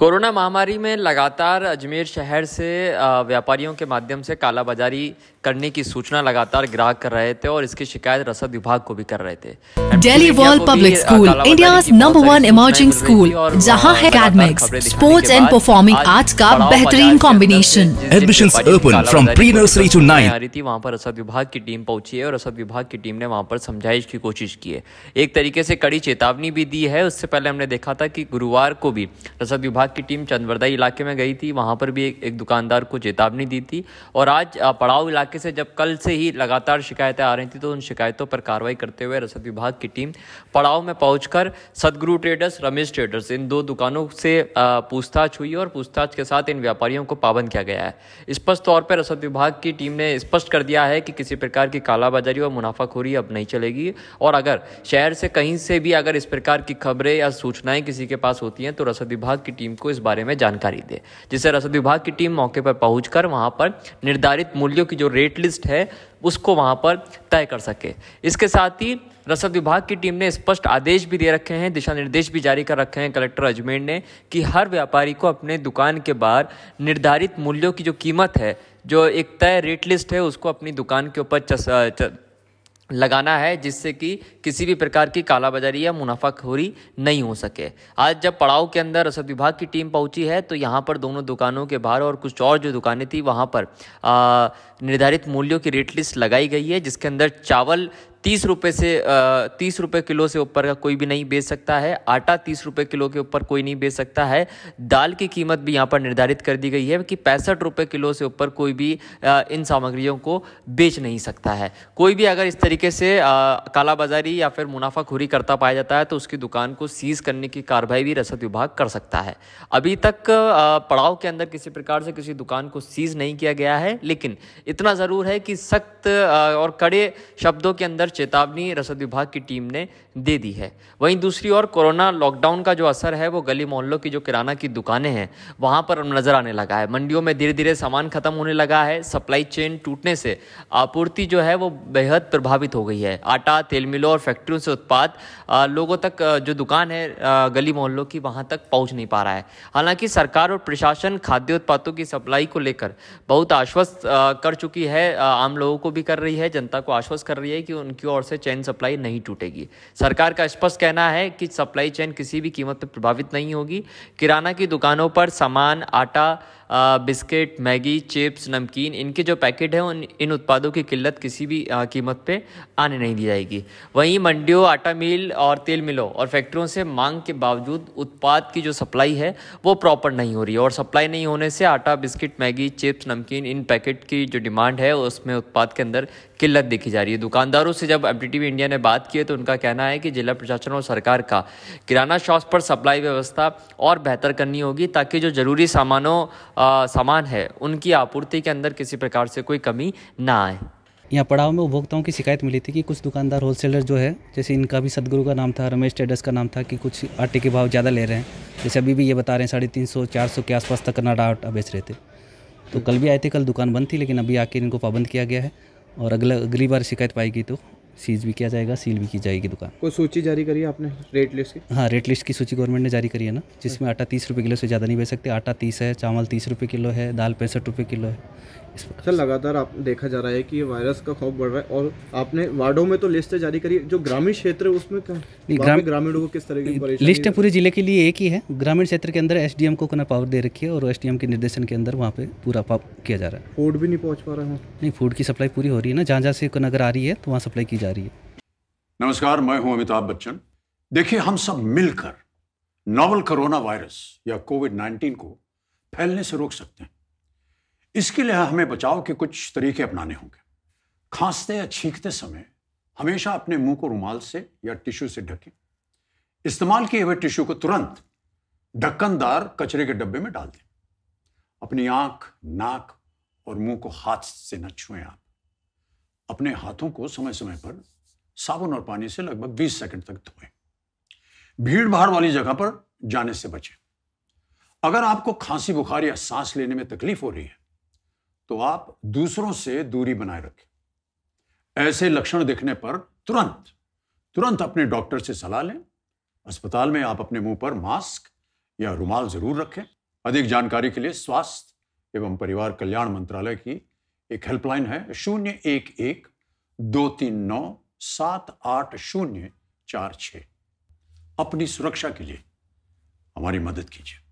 corona महामारी में लगातार अजमेर शहर से व्यापारियों के माध्यम से कालाबाजारी करने की सूचना लगातार ग्राहक कर रहे थे और इसकी शिकायत रसद विभाग को भी कर रहे थे Delhi world public school India number one emerging school जहां है academics sports and performing arts का बेहतरीन combination admission open from pre nursery to nine आ रही थी वहाँ पर रसद विभाग की टीम पहुंची है और रसद विभाग की टीम ने वहाँ पर समझाइश की कोशिश की है एक तरीके से कड़ी चेतावनी भी दी है उससे पहले हमने देखा था कि गुरुवार को भी रसद विभाग विभाग की टीम चंदवरदाई इलाके में गई थी वहाँ पर भी एक, एक दुकानदार को चेतावनी दी थी और आज पड़ाव इलाके से जब कल से ही लगातार शिकायतें आ रही थी तो उन शिकायतों पर कार्रवाई करते हुए रसद विभाग की टीम पड़ाव में पहुंचकर सदगुरु ट्रेडर्स रमेश ट्रेडर्स इन दो दुकानों से पूछताछ हुई और पूछताछ के साथ इन व्यापारियों को पाबंद किया गया है स्पष्ट तौर पर रसद विभाग की टीम ने स्पष्ट कर दिया है कि किसी प्रकार की कालाबाजारी और मुनाफाखोरी अब नहीं चलेगी और अगर शहर से कहीं से भी अगर इस प्रकार की खबरें या सूचनाएं किसी के पास होती हैं तो रसद विभाग की टीम को इस बारे में जानकारी दे जिससे रसद विभाग की टीम मौके पर पहुंचकर वहाँ पर निर्धारित मूल्यों की जो रेट लिस्ट है उसको वहाँ पर तय कर सके इसके साथ ही रसद विभाग की टीम ने स्पष्ट आदेश भी दे रखे हैं दिशा निर्देश भी जारी कर रखे हैं कलेक्टर अजमेर ने कि हर व्यापारी को अपने दुकान के बाहर निर्धारित मूल्यों की जो कीमत है जो एक तय रेट लिस्ट है उसको अपनी दुकान के ऊपर लगाना है जिससे कि किसी भी प्रकार की कालाबाजारी या मुनाफाखोरी नहीं हो सके आज जब पड़ाव के अंदर रसद विभाग की टीम पहुंची है तो यहाँ पर दोनों दुकानों के बाहर और कुछ और जो दुकानें थी वहाँ पर निर्धारित मूल्यों की रेट लिस्ट लगाई गई है जिसके अंदर चावल तीस रुपये से तीस रुपये किलो से ऊपर का कोई भी नहीं बेच सकता है आटा तीस रुपये किलो के ऊपर कोई नहीं बेच सकता है दाल की कीमत भी यहाँ पर निर्धारित कर दी गई है कि पैंसठ रुपये किलो से ऊपर कोई भी इन सामग्रियों को बेच नहीं सकता है कोई भी अगर इस तरीके से कालाबाजारी या फिर मुनाफाखोरी करता पाया जाता है तो उसकी दुकान को सीज करने की कार्रवाई भी रसद विभाग कर सकता है अभी तक पड़ाव के अंदर किसी प्रकार से किसी दुकान को सीज नहीं किया गया है लेकिन इतना ज़रूर है कि सख्त और कड़े शब्दों के अंदर चेतावनी रसद विभाग की टीम ने दे दी है वहीं दूसरी ओर कोरोना लॉकडाउन का जो असर है वो गली मोहल्लों की जो किराना की दुकानें हैं वहाँ पर नजर आने लगा है मंडियों में धीरे धीरे सामान खत्म होने लगा है सप्लाई चेन टूटने से आपूर्ति जो है वो बेहद प्रभावित हो गई है आटा तेल मिलों और फैक्ट्रियों से उत्पाद लोगों तक जो दुकान है गली मोहल्लों की वहाँ तक पहुँच नहीं पा रहा है हालांकि सरकार और प्रशासन खाद्य उत्पादों की सप्लाई को लेकर बहुत आश्वस्त कर चुकी है आम लोगों को भी कर रही है जनता को आश्वस्त कर रही है कि उन उनकी ओर से चैन सप्लाई नहीं टूटेगी सरकार का स्पष्ट कहना है कि सप्लाई चैन किसी भी कीमत पर प्रभावित नहीं होगी किराना की दुकानों पर सामान आटा बिस्किट मैगी चिप्स नमकीन इनके जो पैकेट हैं उन इन उत्पादों की किल्लत किसी भी कीमत पे आने नहीं दी जाएगी वहीं मंडियों आटा मिल और तेल मिलों और फैक्ट्रियों से मांग के बावजूद उत्पाद की जो सप्लाई है वो प्रॉपर नहीं हो रही है और सप्लाई नहीं होने से आटा बिस्किट मैगी चिप्स नमकीन इन पैकेट की जो डिमांड है उसमें उत्पाद के अंदर किल्लत देखी जा रही है दुकानदारों से जब एम इंडिया ने बात की है तो उनका कहना है कि जिला प्रशासन और सरकार का किराना शॉप्स पर सप्लाई व्यवस्था और बेहतर करनी होगी ताकि जो ज़रूरी सामानों सामान है उनकी आपूर्ति के अंदर किसी प्रकार से कोई कमी ना आए यहाँ पड़ाव में उपभोक्ताओं की शिकायत मिली थी कि कुछ दुकानदार होलसेलर जो है जैसे इनका भी सदगुरु का नाम था रमेश टेडर्स का नाम था कि कुछ आटे के भाव ज़्यादा ले रहे हैं जैसे अभी भी ये बता रहे हैं साढ़े तीन सौ चार सौ के आसपास तक कनाडा आटा बेच रहे थे तो कल भी आए थे कल दुकान बंद थी लेकिन अभी आके इनको पाबंद किया गया है और अगला अगली बार शिकायत पाएगी तो सीज भी किया जाएगा सील भी की जाएगी दुकान कोई सूची जारी करी है आपने रेट लिस्ट की हाँ रेट लिस्ट की सूची गवर्नमेंट ने जारी करी है ना जिसमें आटा तीस रुपये किलो से ज़्यादा नहीं बेच सकते आटा तीस है चावल तीस रुपये किलो है दाल पैंसठ रुपये किलो है सर लगातार आप देखा जा रहा है कि वायरस का खौफ बढ़ रहा है और आपने वार्डो में तो लिस्टें जारी करी जो ग्रामीण क्षेत्र है उसमें ग्रामीण ग्रामीणों को किस तरह की लिस्ट पूरे जिले के लिए एक ही है ग्रामीण क्षेत्र के अंदर एस को पावर दे रखी है और एस के निर्देशन के अंदर वहाँ पे पूरा पाप किया जा रहा है फूड भी नहीं पहुँच पा रहा है नहीं फूड की सप्लाई पूरी हो रही है ना जहाँ जहाँ से कोना आ रही है तो वहाँ सप्लाई की जा रही है नमस्कार मैं हूँ अमिताभ बच्चन देखिए हम सब मिलकर नोवल कोरोना वायरस या कोविड नाइन्टीन को फैलने से रोक सकते हैं इसके लिए हमें बचाव के कुछ तरीके अपनाने होंगे खांसते या छींकते समय हमेशा अपने मुंह को रुमाल से या टिश्यू से ढकें इस्तेमाल किए हुए टिश्यू को तुरंत ढक्कनदार कचरे के डब्बे में डाल दें अपनी आंख नाक और मुंह को हाथ से न छुएं आप अपने हाथों को समय समय पर साबुन और पानी से लगभग 20 सेकंड तक धोएं भीड़ भाड़ वाली जगह पर जाने से बचें अगर आपको खांसी बुखार या सांस लेने में तकलीफ हो रही है तो आप दूसरों से दूरी बनाए रखें ऐसे लक्षण दिखने पर तुरंत तुरंत अपने डॉक्टर से सलाह लें अस्पताल में आप अपने मुंह पर मास्क या रुमाल जरूर रखें अधिक जानकारी के लिए स्वास्थ्य एवं परिवार कल्याण मंत्रालय की एक हेल्पलाइन है शून्य एक एक दो तीन नौ सात आठ शून्य चार छ अपनी सुरक्षा के लिए हमारी मदद कीजिए